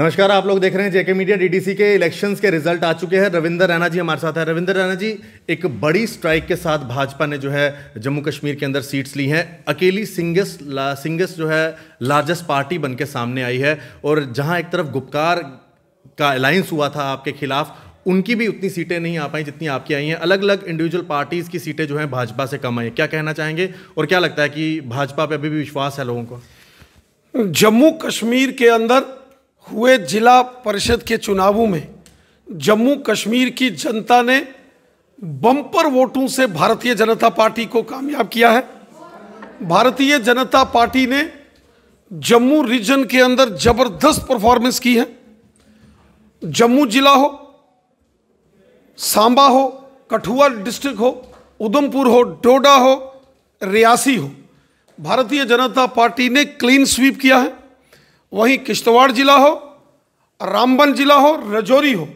नमस्कार आप लोग देख रहे हैं जेके मीडिया डीडीसी के इलेक्शंस के रिजल्ट आ चुके हैं रविंदर रैना जी हमारे साथ हैं रविंदर रैना जी एक बड़ी स्ट्राइक के साथ भाजपा ने जो है जम्मू कश्मीर के अंदर सीट्स ली हैं अकेली सिंगस सिंगस जो है लार्जेस्ट पार्टी बन के सामने आई है और जहां एक तरफ गुप्कार का अलायंस हुआ था आपके खिलाफ उनकी भी उतनी सीटें नहीं आ पाई जितनी आपकी आई हैं अलग अलग इंडिविजुअल पार्टीज की सीटें जो हैं भाजपा से कम आई क्या कहना चाहेंगे और क्या लगता है कि भाजपा पर अभी भी विश्वास है लोगों को जम्मू कश्मीर के अंदर हुए जिला परिषद के चुनावों में जम्मू कश्मीर की जनता ने बम्पर वोटों से भारतीय जनता पार्टी को कामयाब किया है भारतीय जनता पार्टी ने जम्मू रीजन के अंदर जबरदस्त परफॉर्मेंस की है जम्मू जिला हो सांबा हो कठुआ डिस्ट्रिक्ट हो उधमपुर हो डोडा हो रियासी हो भारतीय जनता पार्टी ने क्लीन स्वीप किया है वहीं किश्तवाड़ जिला हो रामबन जिला हो रजौरी हो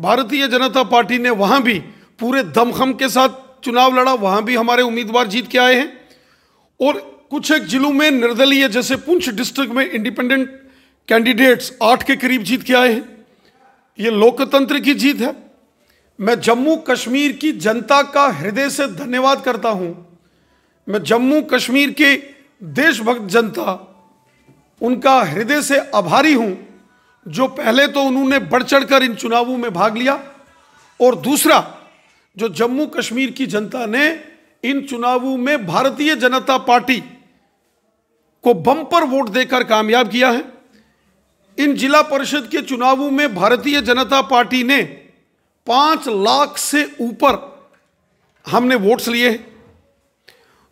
भारतीय जनता पार्टी ने वहाँ भी पूरे दमखम के साथ चुनाव लड़ा वहाँ भी हमारे उम्मीदवार जीत के आए हैं और कुछ एक जिलों में निर्दलीय जैसे पुंछ डिस्ट्रिक्ट में इंडिपेंडेंट कैंडिडेट्स आठ के करीब जीत के आए हैं ये लोकतंत्र की जीत है मैं जम्मू कश्मीर की जनता का हृदय से धन्यवाद करता हूँ मैं जम्मू कश्मीर के देशभक्त जनता उनका हृदय से आभारी हूं जो पहले तो उन्होंने बढ़ चढ़कर इन चुनावों में भाग लिया और दूसरा जो जम्मू कश्मीर की जनता ने इन चुनावों में भारतीय जनता पार्टी को बम्पर वोट देकर कामयाब किया है इन जिला परिषद के चुनावों में भारतीय जनता पार्टी ने पाँच लाख से ऊपर हमने वोट्स लिए हैं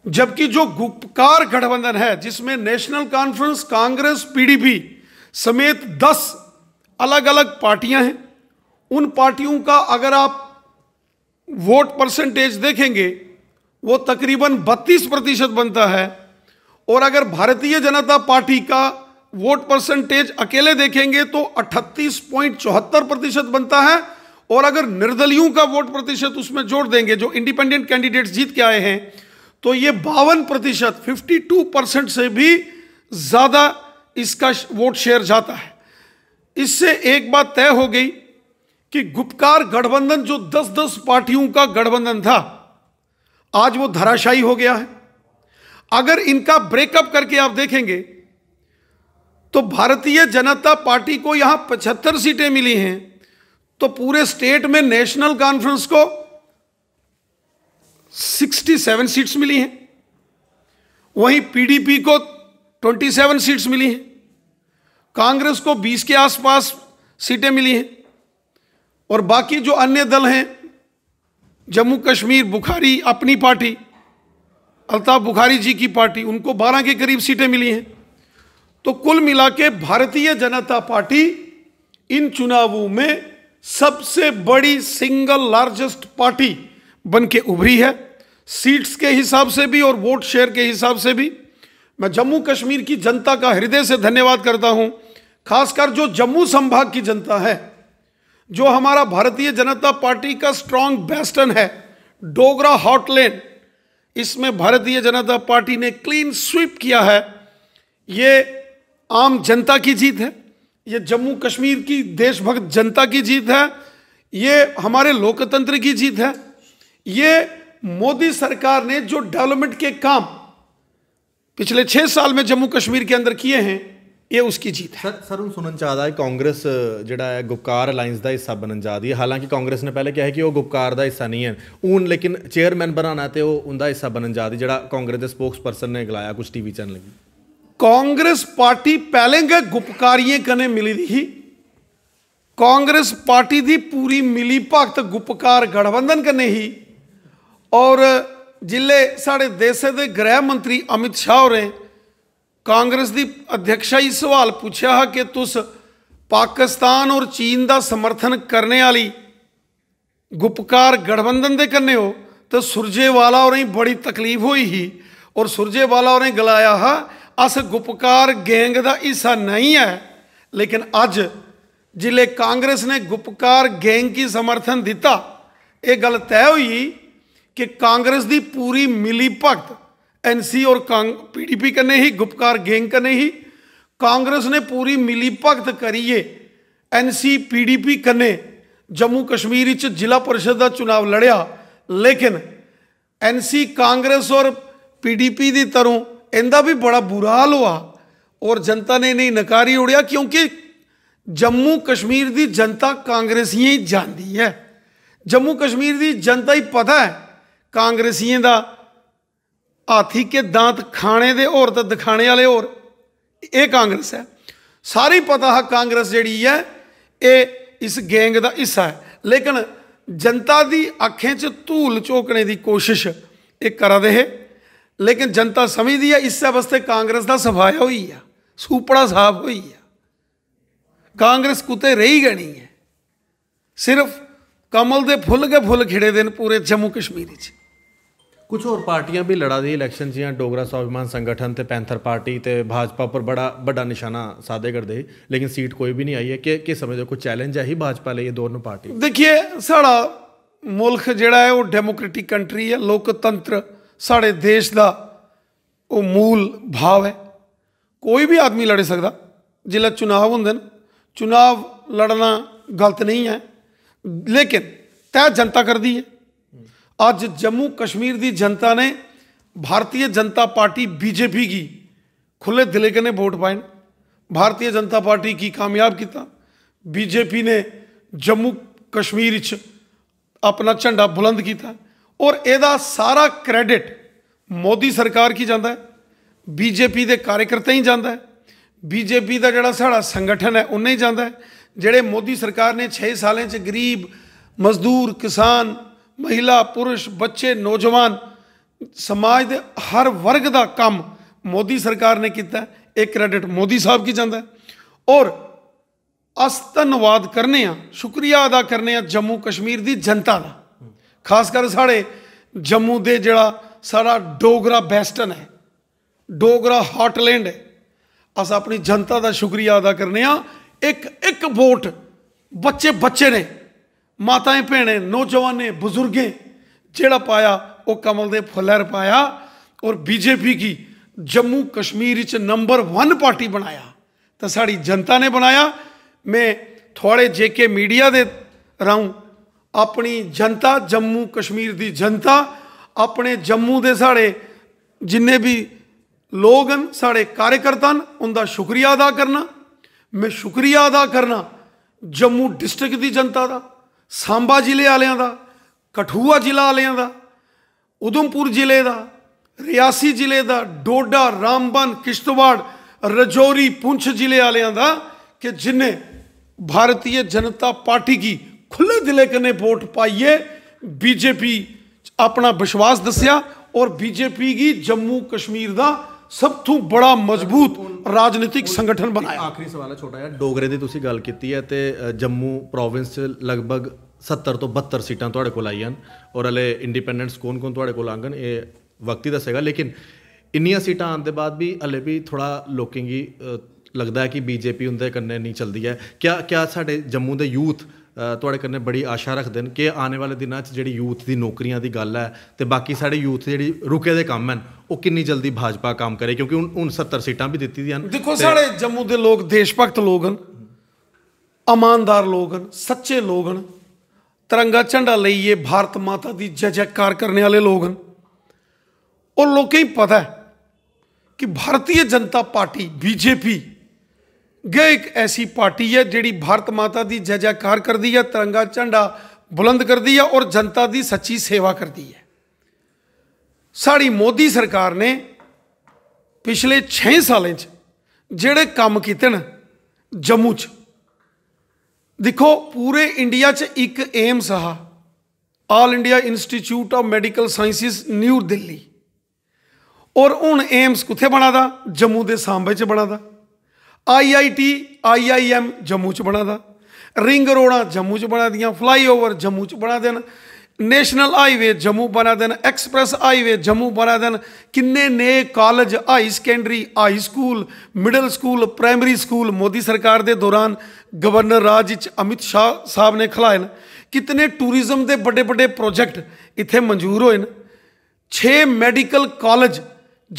जबकि जो गुपकार गठबंधन है जिसमें नेशनल कॉन्फ्रेंस कांग्रेस पीडीपी समेत दस अलग अलग पार्टियां हैं उन पार्टियों का अगर आप वोट परसेंटेज देखेंगे वो तकरीबन 32 प्रतिशत बनता है और अगर भारतीय जनता पार्टी का वोट परसेंटेज अकेले देखेंगे तो अट्ठतीस पॉइंट चौहत्तर प्रतिशत बनता है और अगर निर्दलियों का वोट प्रतिशत उसमें जोड़ देंगे जो इंडिपेंडेंट कैंडिडेट्स जीत के आए हैं तो ये बावन प्रतिशत फिफ्टी टू परसेंट से भी ज़्यादा इसका वोट शेयर जाता है इससे एक बात तय हो गई कि गुपकार गठबंधन जो दस दस पार्टियों का गठबंधन था आज वो धराशायी हो गया है अगर इनका ब्रेकअप करके आप देखेंगे तो भारतीय जनता पार्टी को यहां पचहत्तर सीटें मिली हैं तो पूरे स्टेट में नेशनल कॉन्फ्रेंस को 67 सीट्स मिली हैं वहीं पीडीपी को 27 सीट्स मिली हैं कांग्रेस को 20 के आसपास सीटें मिली हैं और बाकी जो अन्य दल हैं जम्मू कश्मीर बुखारी अपनी पार्टी अल्ताफ बुखारी जी की पार्टी उनको 12 के करीब सीटें मिली हैं तो कुल मिला के भारतीय जनता पार्टी इन चुनावों में सबसे बड़ी सिंगल लार्जेस्ट पार्टी बन के उभरी है सीट्स के हिसाब से भी और वोट शेयर के हिसाब से भी मैं जम्मू कश्मीर की जनता का हृदय से धन्यवाद करता हूं खासकर जो जम्मू संभाग की जनता है जो हमारा भारतीय जनता पार्टी का स्ट्रांग बेस्टन है डोगरा हॉटलैंड इसमें भारतीय जनता पार्टी ने क्लीन स्वीप किया है ये आम जनता की जीत है ये जम्मू कश्मीर की देशभक्त जनता की जीत है ये हमारे लोकतंत्र की जीत है ये मोदी सरकार ने जो डेवलपमेंट के काम पिछले छह साल में जम्मू कश्मीर के अंदर किए हैं ਇਹ ਉਸकी जीत है सर सर ਹੁਣ ਸੁਣਨ ਚ ਆਦਾ ਹੈ ਕਾਂਗਰਸ ਜਿਹੜਾ ਹੈ ਗੁਪਕਾਰ ਅਲਾਈਅੰਸ ਦਾ ਹਿੱਸਾ ਬਣਨ ਜਾ ਰਹੀ ਹੈ ਹਾਲਾਂਕਿ ਕਾਂਗਰਸ ਨੇ ਪਹਿਲੇ ਕਿਹਾ ਹੈ ਕਿ ਉਹ ਗੁਪਕਾਰ ਦਾ ਹਿੱਸਾ ਨਹੀਂ ਹੈ ਉਹਨ ਲੇਕਿਨ ਚੇਅਰਮੈਨ ਬਣਾਣਾ ਤੇ ਉਹ ਉਹਦਾ ਹਿੱਸਾ ਬਣਨ ਜਾ ਰਹੀ ਜਿਹੜਾ ਕਾਂਗਰਸ ਦੇ ਸਪੋਕਸਪਰਸਨ ਨੇ ਗਲਾਇਆ ਕੁਝ ਟੀਵੀ ਚੈਨਲ ਲਈ ਕਾਂਗਰਸ ਪਾਰਟੀ ਪਹਿਲੇ ਗ ਗੁਪਕਾਰੀਏ ਕਨੇ ਮਿਲੀ ਦੀ ਕਾਂਗਰਸ ਪਾਰਟੀ ਦੀ ਪੂਰੀ ਮਿਲੀ ਭਗਤ ਗੁਪਕਾਰ ਗਠਬੰਧਨ ਕਨੇ ਹੀ ਔਰ ਜਿਲ੍ਹੇ ਸਾਡੇ ਦੇਸ਼ ਦੇ ਗ੍ਰਹਿ ਮੰਤਰੀ ਅਮਿਤ ਸ਼ਾਹ ਹੋਰੇ ਕਾਂਗਰਸ ਦੀ ਅਧਿਕਸ਼ਾ ਹੀ ਸਵਾਲ ਪੁੱਛਿਆ ਕਿ ਤੁਸ ਪਾਕਿਸਤਾਨ ਔਰ ਚੀਨ ਦਾ ਸਮਰਥਨ ਕਰਨੇ ਵਾਲੀ ਗੁਪਕਾਰ ਗੜਬੰਦਨ ਦੇ ਕੰਨੇ ਹੋ ਤਾਂ ਸੁਰਜੇਵਾਲਾ ਹੋਰੇ ਬੜੀ ਤਕਲੀਫ ਹੋਈ ਹੀ ਔਰ ਸੁਰਜੇਵਾਲਾ ਹੋਰੇ ਗਲਾਇਆ ਹਾ ਅਸ ਗੁਪਕਾਰ ਗੈਂਗ ਦਾ ਹਿੱਸਾ ਨਹੀਂ ਹੈ ਲੇਕਿਨ ਅੱਜ ਜਿਲੇ ਕਾਂਗਰਸ ਨੇ ਗੁਪਕਾਰ ਗੈਂਗ ਕੀ ਸਮਰਥਨ ਦਿੱਤਾ ਇਹ ਗੱਲ ਤੈ ਹੋਈ ਕਿ ਕਾਂਗਰਸ ਦੀ ਪੂਰੀ ਮਿਲੀ ਭਗਤ ਐਨਸੀ ਔਰ ਕਾਂਗ ਪੀਡੀਪੀ ਕਨੇ ਹੀ ਗੁਪਕਾਰ कने ਕਨੇ ਹੀ ਕਾਂਗਰਸ ਨੇ ਪੂਰੀ ਮਿਲੀ ਭਗਤ ਕਰੀਏ ਐਨਸੀ ਪੀਡੀਪੀ ਕਨੇ ਜੰਮੂ ਕਸ਼ਮੀਰ ਵਿੱਚ ਜ਼ਿਲ੍ਹਾ ਪਰਿਸ਼ਦ ਦਾ ਚੋਣ ਲੜਿਆ ਲੇਕਿਨ ਐਨਸੀ ਕਾਂਗਰਸ ਔਰ ਪੀਡੀਪੀ ਦੀ ਤਰੋਂ ਇਹਦਾ ਵੀ ਬੜਾ ਬੁਰਾ ਹਾਲ ਹੋਆ ਔਰ ਜਨਤਾ ਨੇ ਨਹੀਂ ਨਕਾਰੀ ਉੜਿਆ ਕਿਉਂਕਿ ਜੰਮੂ ਕਸ਼ਮੀਰ ਦੀ ਜਨਤਾ ਕਾਂਗਰਸੀਆਂ ਹੀ ਜਾਣਦੀ ਹੈ ਜੰਮੂ ਕਸ਼ਮੀਰ ਦੀ ਜਨਤਾ ਹੀ ਪਤਾ ਹੈ ਕਾਂਗਰਸੀਆਂ ਦਾ ਹਾਥੀ ਕੇ ਦਾੰਤ ਖਾਣੇ ਦੇ ਹੋਰ ਤਾਂ ਦਿਖਾਣੇ ਵਾਲੇ ਹੋਰ ਇਹ ਕਾਂਗਰਸ ਹੈ ਸਾਰੀ ਪਤਾ ਹੈ ਕਾਂਗਰਸ ਜਿਹੜੀ ਹੈ ਇਹ ਇਸ ਗੈਂਗ ਦਾ ਹਿੱਸਾ ਹੈ ਲੇਕਿਨ ਜਨਤਾ ਦੀ ਅੱਖਾਂ 'ਚ ਧੂਲ ਚੋਕਣੇ ਦੀ ਕੋਸ਼ਿਸ਼ ਇਹ ਕਰਦੇ ਹੈ ਲੇਕਿਨ ਜਨਤਾ ਸਮਝਦੀ ਹੈ ਇਸ ਵਾਸਤੇ ਕਾਂਗਰਸ ਦਾ ਸਫਾਇਆ ਹੋਈ ਆ ਸੂਪੜਾ ਸਾਫ ਹੋਈ ਆ ਕਾਂਗਰਸ ਕੁੱਤੇ ਰਹੀ ਗਣੀ ਹੈ ਸਿਰਫ ਕਮਲ ਦੇ ਫੁੱਲ ਕੇ ਫੁੱਲ ਖਿੜੇ ਦਿਨ ਪੂਰੇ ਜੰਮੂ ਕਸ਼ਮੀਰ 'ਚ कुछ और पार्टियां भी लड़ा दी इलेक्शन जियां डोगरा स्वाभिमान संगठन ते पैंथर पार्टी ते भाजपा पर बड़ा बड़ा निशाना साधे कर दे लेकिन सीट कोई भी नहीं आई है कि के समझो कुछ चैलेंज है ही भाजपा ले ये दोनों पार्टी देखिए साढ़ा मुल्क जेड़ा है वो डेमोक्रेटिक कंट्री है लोकतंत्र साढ़े देश का वो मूल भाव है कोई भी आदमी लड़ी सकता जिला चुनाव होंगे चुनाव लड़ना गलत नहीं है लेकिन तय जनता कर दी है ਅੱਜ ਜੰਮੂ ਕਸ਼ਮੀਰ ਦੀ ਜਨਤਾ ਨੇ ਭਾਰਤੀਏ ਜਨਤਾ ਪਾਰਟੀ ਬੀਜੇਪੀ ਦੀ ਖੁੱਲੇ ਦਿਲੇ ਕਨੇ ਵੋਟ ਪਾਇਨ ਭਾਰਤੀਏ ਜਨਤਾ ਪਾਰਟੀ ਕੀ ਕਾਮਯਾਬ ਕੀਤਾ ਬੀਜੇਪੀ ਨੇ ਜੰਮੂ ਕਸ਼ਮੀਰ ਚ ਆਪਣਾ ਝੰਡਾ ਬੁਲੰਦ ਕੀਤਾ ਔਰ ਇਹਦਾ ਸਾਰਾ ਕ੍ਰੈਡਿਟ ਮੋਦੀ ਸਰਕਾਰ ਕੀ ਜਾਂਦਾ ਹੈ ਬੀਜੇਪੀ ਦੇ ਕਾਰਜਕਰਤਾ ਹੀ ਜਾਂਦਾ ਹੈ ਬੀਜੇਪੀ ਦਾ ਜਿਹੜਾ ਸਾਡਾ ਸੰਗਠਨ ਹੈ ਉਹਨੇ ਹੀ ਜਾਂਦਾ ਹੈ ਜਿਹੜੇ ਮੋਦੀ ਸਰਕਾਰ ਨੇ 6 ਸਾਲਾਂ 'ਚ ਗਰੀਬ ਮਜ਼ਦੂਰ ਕਿਸਾਨ ਮਹਿਲਾ ਪੁਰਸ਼ ਬੱਚੇ ਨੌਜਵਾਨ ਸਮਾਜ ਦੇ ਹਰ ਵਰਗ ਦਾ ਕੰਮ ਮੋਦੀ ਸਰਕਾਰ ਨੇ ਕੀਤਾ ਇਹ ਕ੍ਰੈਡਿਟ ਮੋਦੀ ਸਾਹਿਬ ਕੀ ਜਾਂਦਾ ਔਰ ਅਸਤਨਵਾਦ ਕਰਨੇ ਆ ਸ਼ੁਕਰੀਆ ਅਦਾ ਕਰਨੇ ਆ ਜੰਮੂ ਕਸ਼ਮੀਰ ਦੀ ਜਨਤਾ ਦਾ ਖਾਸ ਕਰ ਸਾਡੇ ਜੰਮੂ ਦੇ ਜਿਹੜਾ ਸਾਡਾ ਡੋਗਰਾ ਬੈਸਟਨ ਹੈ ਡੋਗਰਾ ਹਾਟਲੈਂਡ ਹੈ ਅਸ ਆਪਣੀ ਜਨਤਾ ਦਾ ਸ਼ੁਕਰੀਆ ਅਦਾ ਕਰਨੇ ਆ ਇੱਕ ਇੱਕ ਵੋਟ ਬੱਚੇ ਬੱਚੇ ਨੇ ਮਾਤਾਏ ਭੈਣੇ ਨੌਜਵਾਨੇ ਬਜ਼ੁਰਗੇ ਜਿਹੜਾ ਪਾਇਆ ਉਹ ਕਮਲ ਦੇ ਫੁੱਲਰ ਪਾਇਆ ਔਰ ਬੀਜੇਪੀ ਕੀ ਜੰਮੂ ਕਸ਼ਮੀਰ ਚ ਨੰਬਰ 1 ਪਾਰਟੀ ਬਣਾਇਆ ਤਾਂ ਸਾਡੀ ਜਨਤਾ ਨੇ ਬਣਾਇਆ ਮੈਂ ਥੋੜੇ ਜੇਕੇ ਮੀਡੀਆ ਦੇ ਰਾਉ ਆਪਣੀ ਜਨਤਾ ਜੰਮੂ ਕਸ਼ਮੀਰ ਦੀ ਜਨਤਾ ਆਪਣੇ ਜੰਮੂ ਦੇ ਸਾਡੇ ਜਿੰਨੇ ਵੀ ਲੋਗ ਹਨ ਸਾਡੇ ਕਾਰਕਰਤਾਂ ਉਹਦਾ ਸ਼ੁਕਰੀਆ ਅਦਾ ਕਰਨਾ ਮੈਂ ਸ਼ੁਕਰੀਆ ਅਦਾ ਕਰਨਾ ਜੰਮੂ ਡਿਸਟ੍ਰਿਕਟ ਦੀ ਜਨਤਾ ਦਾ ਸਾਂਬਾ ਜ਼ਿਲ੍ਹੇ ਵਾਲਿਆਂ ਦਾ ਕਠੂਆ ਜ਼ਿਲ੍ਹਾ ਵਾਲਿਆਂ ਦਾ ਉਦਮਪੁਰ ਜ਼ਿਲ੍ਹੇ ਦਾ ਰਿਆਸੀ ਜ਼ਿਲ੍ਹੇ ਦਾ ਡੋਡਾ ਰਾਮਬਨ ਕਿਸ਼ਤਵਾੜ ਰਜੋਰੀ ਪੁੰਛ ਜ਼ਿਲ੍ਹੇ ਵਾਲਿਆਂ ਦਾ ਕਿ ਜਿਨੇ ਭਾਰਤੀ ਜਨਤਾ ਪਾਰਟੀ ਕੀ ਖੁੱਲੇ ਦਿਲੇ ਕਨੇ ਵੋਟ ਪਾਈਏ ਬੀਜੇਪੀ ਆਪਣਾ ਵਿਸ਼ਵਾਸ ਦੱਸਿਆ ਔਰ ਬੀਜੇਪੀ ਕੀ ਜੰਮੂ ਕਸ਼ਮੀਰ ਦਾ ਸਭ ਤੋਂ ਬੜਾ ਮਜ਼ਬੂਤ ਰਾਜਨੀਤਿਕ ਸੰਗਠਨ ਬਣਾਇਆ ਆਖਰੀ ਸਵਾਲ ਹੈ ਛੋਟਾ ਜਿਹਾ ਡੋਗਰੇ ਦੀ ਤੁਸੀਂ ਗੱਲ ਕੀਤੀ ਹੈ ਤੇ ਜੰਮੂ ਪ੍ਰੋਵਿੰਸ ਚ ਲਗਭਗ 70 ਤੋਂ 72 ਸੀਟਾਂ ਤੁਹਾਡੇ ਕੋਲ ਆਈਆਂ ਔਰ ਹਲੇ ਇੰਡੀਪੈਂਡੈਂਟਸ ਕੌਣ-ਕੌਣ ਤੁਹਾਡੇ ਕੋਲ ਆਂਗਣ ਇਹ ਵਕਤੀ ਦੱਸੇਗਾ ਲੇਕਿਨ ਇੰਨੀਆਂ ਸੀਟਾਂ ਆਉਣ ਦੇ ਬਾਅਦ ਵੀ ਹਲੇ ਵੀ ਥੋੜਾ ਲੋਕਿੰਗੀ ਲੱਗਦਾ ਹੈ ਕਿ ਬੀਜੇਪੀ ਹੁੰਦੇ ਕੰਨੇ ਨਹੀਂ ਚਲਦੀ ਹੈ ਕਿਆ ਕਿਆ ਸਾਡੇ ਜੰਮੂ ਦੇ ਯੂਥ ਤੁਹਾਡੇ ਕੰਨੇ ਬੜੀ ਆਸ਼ਾ ਰੱਖਦੇ ਨੇ ਕਿ ਆਉਣ ਵਾਲੇ ਦਿਨਾਂ 'ਚ ਜਿਹੜੀ ਯੂਥ ਦੀ ਨੌਕਰੀਆਂ ਦੀ ਗੱਲ ਹੈ ਤੇ ਬਾਕੀ ਸਾਡੇ ਯੂਥ ਜਿਹੜੀ ਰੁਕੇ ਦੇ ਕੰਮ ਹਨ ਉਹ ਕਿੰਨੀ ਜਲਦੀ ਭਾਜਪਾ ਕੰਮ ਕਰੇ ਕਿਉਂਕਿ ਹੁਣ 70 ਸੀਟਾਂ ਵੀ ਦਿੱਤੀ ਦੀਆਂ ਦੇਖੋ ਸਾਡੇ ਜੰਮੂ ਦੇ ਲੋਕ ਦੇਸ਼ ਭਗਤ ਲੋਕ ਹਨ ਇਮਾਨਦਾਰ ਲੋਕ ਹਨ ਸੱਚੇ ਲੋਕ ਹਨ ਤਿਰੰਗਾ ਝੰਡਾ ਲਈਏ ਭਾਰਤ ਮਾਤਾ ਦੀ ਜੈ ਜੈਕਾਰ ਕਰਨ ਵਾਲੇ ਲੋਕ ਹਨ ਉਹ ਲੋਕਾਂ ਹੀ ਪਤਾ ਹੈ ਕਿ ਭਾਰਤੀ ਜਨਤਾ ਪਾਰਟੀ ਬੀਜੇਪੀ ਗਏ ਇੱਕ ਐਸੀ ਪਾਰਟੀ ਹੈ ਜਿਹੜੀ ਭਾਰਤ ਮਾਤਾ ਦੀ ਜੈ ਜੈਕਾਰ ਕਰਦੀ ਹੈ ਤਿਰੰਗਾ ਝੰਡਾ ਬੁਲੰਦ ਕਰਦੀ ਹੈ ਔਰ ਜਨਤਾ ਦੀ ਸੱਚੀ ਸੇਵਾ ਕਰਦੀ ਹੈ ਸਾਡੀ ਮੋਦੀ ਸਰਕਾਰ ਨੇ ਪਿਛਲੇ 6 ਸਾਲਾਂ 'ਚ ਜਿਹੜੇ ਕੰਮ ਕੀਤੇ ਨੇ ਜੰਮੂ 'ਚ ਦੇਖੋ ਪੂਰੇ ਇੰਡੀਆ 'ਚ ਇੱਕ ਏਮਸ ਆ all India institute of medical sciences new Delhi ਔਰ ਹੁਣ ਏਮਸ ਕਿੱਥੇ ਬਣਾਦਾ ਜੰਮੂ ਦੇ ਸਾਂਬੇ 'ਚ ਬਣਾਦਾ ਆਈਆਈਟੀ ਆਈਆਈਐਮ ਜੰਮੂ ਚ ਬਣਾਦਾ ਰਿੰਗ ਰੋਡਾਂ ਜੰਮੂ ਚ ਬਣਾ ਦੀਆਂ ਫਲਾਈਓਵਰ ਜੰਮੂ ਚ ਬਣਾ ਦੇਣ ਨੈਸ਼ਨਲ ਹਾਈਵੇ ਜੰਮੂ ਬਣਾ ਦੇਣ ਐਕਸਪ੍ਰੈਸ ਹਾਈਵੇ ਜੰਮੂ ਬਣਾ ਦੇਣ ਕਿੰਨੇ ਨੇ college high secondary high school middle school primary school Modi ਸਰਕਾਰ ਦੇ ਦੌਰਾਨ ਗਵਰਨਰ ਰਾਜ ਵਿੱਚ ਅਮਿਤ ਸ਼ਾਹ ਸਾਹਿਬ ਨੇ ਖਲਾਏ ਨੇ ਕਿਤਨੇ ਟੂਰਿਜ਼ਮ ਦੇ ਵੱਡੇ ਵੱਡੇ ਪ੍ਰੋਜੈਕਟ ਇੱਥੇ ਮਨਜ਼ੂਰ ਹੋਏ ਨੇ 6 ਮੈਡੀਕਲ ਕਾਲਜ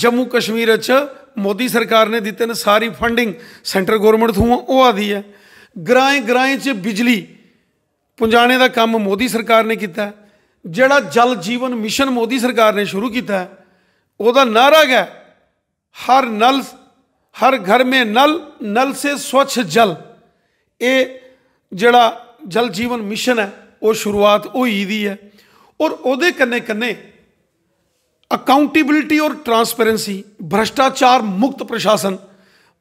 ਜੰਮੂ ਕਸ਼ਮੀਰ ਚ ਮੋਦੀ ਸਰਕਾਰ ਨੇ ਦਿੱਤੇ ਨੇ ਸਾਰੀ ਫੰਡਿੰਗ ਸੈਂਟਰ ਗਵਰਨਮੈਂਟ ਤੋਂ ਉਹ ਆਦੀ ਹੈ ਗਰਾਏ ਗ੍ਰਾਂਏ 'ਚ ਬਿਜਲੀ ਪੁੰਜਾਣੇ ਦਾ ਕੰਮ ਮੋਦੀ ਸਰਕਾਰ ਨੇ ਕੀਤਾ ਜਿਹੜਾ ਜਲ ਜੀਵਨ ਮਿਸ਼ਨ ਮੋਦੀ ਸਰਕਾਰ ਨੇ ਸ਼ੁਰੂ ਕੀਤਾ ਉਹਦਾ ਨਾਰਾ ਹੈ ਹਰ ਨਲ ਹਰ ਘਰ ਮੇ ਨਲ ਨਲ ਸੇ ਸਵੱਛ ਜਲ ਇਹ ਜਿਹੜਾ ਜਲ ਜੀਵਨ ਮਿਸ਼ਨ ਹੈ ਉਹ ਸ਼ੁਰੂਆਤ ਹੋਈ ਦੀ ਹੈ ਔਰ ਉਹਦੇ ਕੰਨੇ ਕੰਨੇ ਅਕਾਊਂਟੇਬਿਲਟੀ ਔਰ ਟਰਾਂਸਪੇਰੈਂਸੀ ਭ੍ਰਸ਼ਟਾਚਾਰ ਮੁਕਤ ਪ੍ਰਸ਼ਾਸਨ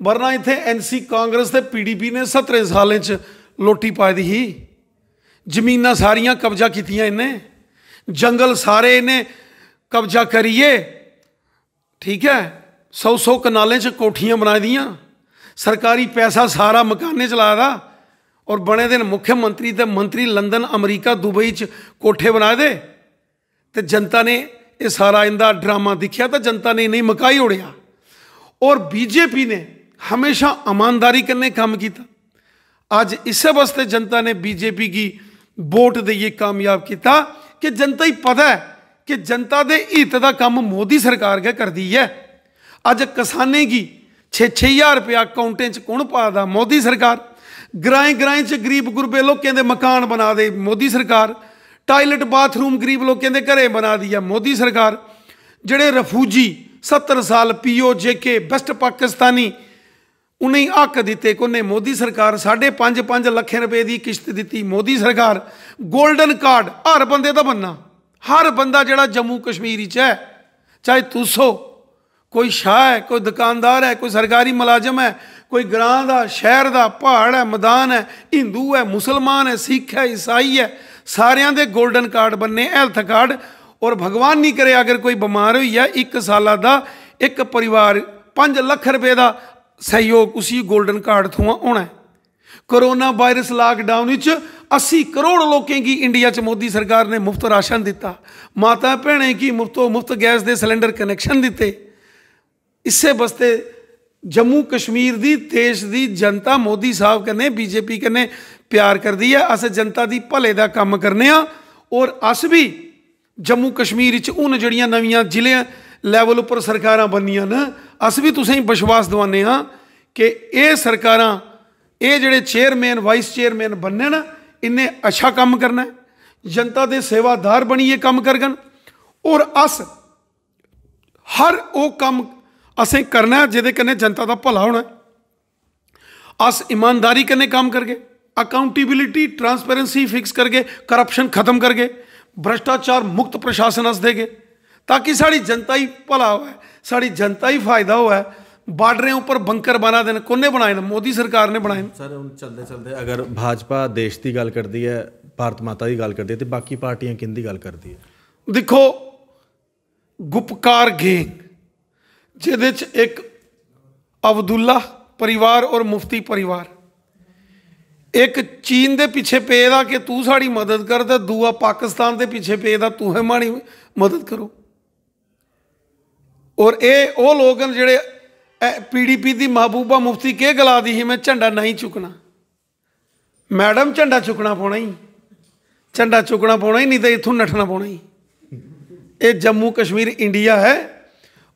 ਵਰਨਾ ਇੱਥੇ ਐਨਸੀ ਕਾਂਗਰਸ ਤੇ ਪੀਡੀਪੀ ਨੇ 17 ਸਾਲਾਂ 'ਚ ਲੋਟੀ ਪਾਈ ਦੀ ਹੀ ਜ਼ਮੀਨਾਂ ਸਾਰੀਆਂ ਕਬਜ਼ਾ ਕੀਤੀਆਂ ਇਹਨੇ ਜੰਗਲ ਸਾਰੇ ਇਹਨੇ ਕਬਜ਼ਾ ਕਰੀਏ ਠੀਕ ਹੈ 100-100 ਕਨਾਲਾਂ 'ਚ ਕੋਠੀਆਂ ਬਣਾ ਦੀਆਂ ਸਰਕਾਰੀ ਪੈਸਾ ਸਾਰਾ ਮਕਾਨੇ 'ਚ ਲਾਇਆ ਔਰ ਬਣੇ ਦਿਨ ਮੁੱਖ ਮੰਤਰੀ ਤੇ ਮੰਤਰੀ ਲੰਡਨ ਅਮਰੀਕਾ ਦੁਬਈ 'ਚ ਕੋਠੇ ਬਣਾ ਦੇ ਤੇ ਜਨਤਾ ਨੇ ਇਹ ਸਾਰਾ ਇਹਦਾ ਡਰਾਮਾ ਦਿਖਿਆ ਤਾਂ ਜਨਤਾ ਨੇ ਨਹੀਂ ਮਕਾਈ ਉੜਿਆ ਔਰ ਬੀਜੇਪੀ ਨੇ ਹਮੇਸ਼ਾ ਇਮਾਨਦਾਰੀ ਕਰਨੇ ਕੰਮ ਕੀਤਾ ਅੱਜ ਇਸੇ ਵਾਸਤੇ ਜਨਤਾ ਨੇ ਬੀਜੇਪੀ ਕੀ ਵੋਟ ਦੇਈਏ ਕਾਮਯਾਬ ਕੀਤਾ ਕਿ ਜਨਤਾ ਹੀ ਪਤਾ ਹੈ ਕਿ ਜਨਤਾ ਦੇ ਹਿੱਤ ਦਾ ਕੰਮ ਮੋਦੀ ਸਰਕਾਰ ਕਿ ਕਰਦੀ ਹੈ ਅੱਜ ਕਿਸਾਨੇ ਕੀ 6-6000 ਰੁਪਏ ਅਕਾਊਂਟਾਂ 'ਚ ਕੌਣ ਪਾਦਾ ਮੋਦੀ ਸਰਕਾਰ ਗ੍ਰਾਂ ਗ੍ਰਾਂ 'ਚ ਗਰੀਬ ਗੁਰਬੇ ਲੋਕਾਂ ਦੇ ਮਕਾਨ ਬਣਾ ਦੇ ਮੋਦੀ ਸਰਕਾਰ ਟਾਇਲਟ ਬਾਥਰੂਮ ਗਰੀਬ ਲੋਕਾਂ ਦੇ ਘਰੇ ਬਣਾ ਦਿਆ ਮੋਦੀ ਸਰਕਾਰ ਜਿਹੜੇ ਰਫੂਜੀ 70 ਸਾਲ ਪੀਓ ਜੇਕੇ ਬੈਸਟ ਪਾਕਿਸਤਾਨੀ ਉਹਨੇ ਹੀ ਹੱਕ ਦਿੱਤੇ ਕੋਨੇ ਮੋਦੀ ਸਰਕਾਰ 5.5 ਲੱਖ ਰੁਪਏ ਦੀ ਕਿਸ਼ਤ ਦਿੱਤੀ ਮੋਦੀ ਸਰਕਾਰ 골ਡਨ ਕਾਰਡ ਹਰ ਬੰਦੇ ਦਾ ਬੰਨਾ ਹਰ ਬੰਦਾ ਜਿਹੜਾ ਜੰਮੂ ਕਸ਼ਮੀਰ 'ਚ ਹੈ ਚਾਹੇ ਤੁਸੋ ਕੋਈ ਸ਼ਾਹ ਹੈ ਕੋਈ ਦੁਕਾਨਦਾਰ ਹੈ ਕੋਈ ਸਰਕਾਰੀ ਮੁਲਾਜ਼ਮ ਹੈ ਕੋਈ ਗ੍ਰਾਂ ਦਾ ਸ਼ਹਿਰ ਦਾ ਪਹਾੜ ਹੈ ਮੈਦਾਨ ਹੈ ਹਿੰਦੂ ਹੈ ਮੁਸਲਮਾਨ ਹੈ ਸਿੱਖ ਹੈ ਈਸਾਈ ਹੈ ਸਾਰਿਆਂ ਦੇ 골ਡਨ ਕਾਰਡ ਬੰਨੇ ਹੈਲਥ ਕਾਰਡ ਔਰ ਭਗਵਾਨ ਨਹੀਂ ਕਰੇ ਅਗਰ ਕੋਈ ਬਿਮਾਰ ਹੋਈ ਹੈ ਇੱਕ ਸਾਲਾ ਦਾ ਇੱਕ ਪਰਿਵਾਰ 5 ਲੱਖ ਰੁਪਏ ਦਾ ਸਹਿਯੋਗ ਉਸੀ 골ਡਨ ਕਾਰਡ ਤੋਂ ਆਉਣਾ ਕੋਰੋਨਾ ਵਾਇਰਸ ਲਾਕਡਾਊਨ ਵਿੱਚ 80 ਕਰੋੜ ਲੋਕਾਂ ਕੀ ਇੰਡੀਆ ਚ ਮੋਦੀ ਸਰਕਾਰ ਨੇ ਮੁਫਤ ਰਾਸ਼ਨ ਦਿੱਤਾ ਮਾਤਾ ਭੈਣੇ ਕੀ ਮੁਫਤੋ ਮੁਫਤ ਗੈਸ ਦੇ ਸਿਲੰਡਰ ਕਨੈਕਸ਼ਨ ਦਿੱਤੇ ਇਸੇ ਬਸਤੇ ਜੰਮੂ ਕਸ਼ਮੀਰ ਦੀ ਦੇਸ਼ ਦੀ ਜਨਤਾ ਮੋਦੀ ਸਾਹਿਬ ਕਨੇ ਬੀਜੇਪੀ ਕਨੇ ਪਿਆਰ ਕਰਦੀ ਆ ਅਸ ਜਨਤਾ ਦੀ ਭਲੇ ਦਾ ਕੰਮ ਕਰਨੇ ਆ ਔਰ ਅਸ ਵੀ ਜੰਮੂ ਕਸ਼ਮੀਰ ਵਿੱਚ ਉਹਨਾਂ ਜਿਹੜੀਆਂ ਨਵੀਆਂ ਜ਼ਿਲ੍ਹੇ ਲੈਵਲ ਉੱਪਰ ਸਰਕਾਰਾਂ ਬਣੀਆਂ ਨਾ ਅਸ ਵੀ ਤੁਸੀਂ ਵਿਸ਼ਵਾਸ ਦਿਵਾਨੇ ਆ ਕਿ ਇਹ ਸਰਕਾਰਾਂ ਇਹ ਜਿਹੜੇ ਚੇਅਰਮੈਨ ਵਾਈਸ ਚੇਅਰਮੈਨ ਬਣਨੇ ਨਾ ਇਹਨੇ ਅੱਛਾ ਕੰਮ ਕਰਨਾ ਜਨਤਾ ਦੇ ਸੇਵਾਦਾਰ ਬਣੀਏ ਕੰਮ ਕਰਗਨ ਔਰ ਅਸ ਹਰ ਉਹ ਕੰਮ ਅਸੀਂ ਕਰਨਾ ਜਿਹਦੇ ਕਨੇ ਜਨਤਾ ਦਾ ਭਲਾ ਹੋਣਾ ਅਸ ਇਮਾਨਦਾਰੀ ਕਨੇ ਕੰਮ ਕਰਗੇ ਟਰਾਂਸਪੇਰੈਂਸੀ ਫਿਕਸ ਕਰਕੇ ਕਰਪਸ਼ਨ ਖਤਮ ਕਰਕੇ ਭ੍ਰਸ਼ਟਾਚਾਰ ਮੁਕਤ ਪ੍ਰਸ਼ਾਸਨ ਅਸ ਦੇਗੇ ਤਾਂ ਕਿ ਸਾਡੀ ਜਨਤਾ ਹੀ ਭਲਾ ਹੋਵੇ ਸਾਡੀ ਜਨਤਾ ਹੀ ਫਾਇਦਾ ਹੋਵੇ ਬਾਰਡਰਾਂ ਉੱਪਰ ਬੰਕਰ ਬਣਾ ਦੇਣ ਕੋਨੇ ਬਣਾਏ ਨੇ ਮੋਦੀ ਸਰਕਾਰ ਨੇ ਬਣਾਏ ਸਰ ਹੁਣ ਚੱਲਦੇ ਚੱਲਦੇ ਅਗਰ ਭਾਜਪਾ ਦੇਸ਼ ਦੀ ਗੱਲ ਕਰਦੀ ਹੈ ਭਾਰਤ ਮਾਤਾ ਦੀ ਗੱਲ ਕਰਦੀ ਹੈ ਤੇ ਬਾਕੀ ਪਾਰਟੀਆਂ ਕਿੰਦੀ ਗੱਲ ਕਰਦੀ ਹੈ ਦੇਖੋ ਗੁਪਕਾਰ ਗੇਂਗ ਜਿਹਦੇ ਚ ਇੱਕ ਅਬਦੁੱਲਾ ਪਰਿਵਾਰ ਔਰ ਮੁਫਤੀ ਪਰਿਵਾਰ ਇੱਕ ਚੀਨ ਦੇ ਪਿੱਛੇ ਪਏ ਦਾ ਕਿ ਤੂੰ ਸਾਡੀ ਮਦਦ ਕਰ ਤੇ ਦੂਆ ਪਾਕਿਸਤਾਨ ਦੇ ਪਿੱਛੇ ਪਏ ਦਾ ਤੂੰ ਹੈ ਮਾਣੀ ਮਦਦ ਕਰੋ ਔਰ ਇਹ ਉਹ ਲੋਕ ਹਨ ਜਿਹੜੇ ਪੀਡੀਪੀ ਦੀ ਮਹਬੂਬਾ ਮੁਫਤੀ ਕੇ ਗਲਾ ਦੀ ਹੀ ਮੈਂ ਝੰਡਾ ਨਹੀਂ ਚੁੱਕਣਾ ਮੈਡਮ ਝੰਡਾ ਚੁੱਕਣਾ ਪੋਣਾ ਹੀ ਝੰਡਾ ਚੁੱਕਣਾ ਪੋਣਾ ਹੀ ਨਹੀਂ ਤਾਂ ਇੱਥੋਂ ਨੱਠਣਾ ਪੋਣਾ ਹੀ ਇਹ ਜੰਮੂ ਕਸ਼ਮੀਰ ਇੰਡੀਆ ਹੈ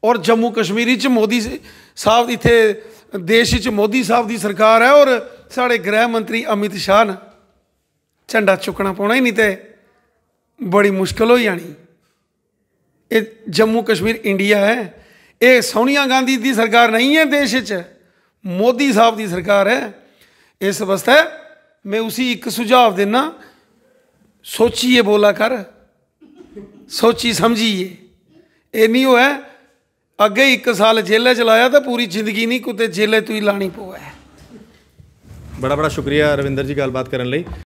ਔਰ ਜੰਮੂ ਕਸ਼ਮੀਰੀ ਚ ਮੋਦੀ ਸਾਹਿਬ ਇੱਥੇ ਦੇਸ਼ ਵਿੱਚ ਮੋਦੀ ਸਾਹਿਬ ਦੀ ਸਰਕਾਰ ਹੈ ਔਰ ਸਾਡੇ ਗ੍ਰਹਿ ਮੰਤਰੀ ਅਮਿਤ ਸ਼ਾਹ ਨੇ ਝੰਡਾ ਚੁੱਕਣਾ ਪਉਣਾ ਹੀ ਨਹੀਂ ਤੇ ਬੜੀ ਮੁਸ਼ਕਲ ਹੋ ਜਾਣੀ ਇਹ ਜੰਮੂ ਕਸ਼ਮੀਰ ਇੰਡੀਆ ਹੈ ਇਹ ਸੋਨੀਆ ਗਾਂਧੀ ਦੀ ਸਰਕਾਰ ਨਹੀਂ ਹੈ ਦੇਸ਼ 'ਚ ਮੋਦੀ ਸਾਹਿਬ ਦੀ ਸਰਕਾਰ ਹੈ ਇਸ ਵਸਤੇ ਮੈਂ ਉਸੇ ਇੱਕ ਸੁਝਾਅ ਦੇਣਾ ਸੋਚੀਏ ਬੋਲਾ ਕਰ ਸੋਚੀ ਸਮਝੀਏ ਇਹ ਨਹੀਂ ਹੋਇਆ ਅੱਗੇ 1 ਸਾਲ ਜੇਲ੍ਹ ਚ ਲਾਇਆ ਤਾਂ ਪੂਰੀ ਜ਼ਿੰਦਗੀ ਨਹੀਂ ਕੁਤੇ ਜੇਲ੍ਹ ਤੂੰ ਹੀ ਲਾਣੀ ਪਵੇ ਬੜਾ ਬੜਾ ਸ਼ੁਕਰੀਆ ਰਵਿੰਦਰ ਜੀ ਗੱਲਬਾਤ ਕਰਨ ਲਈ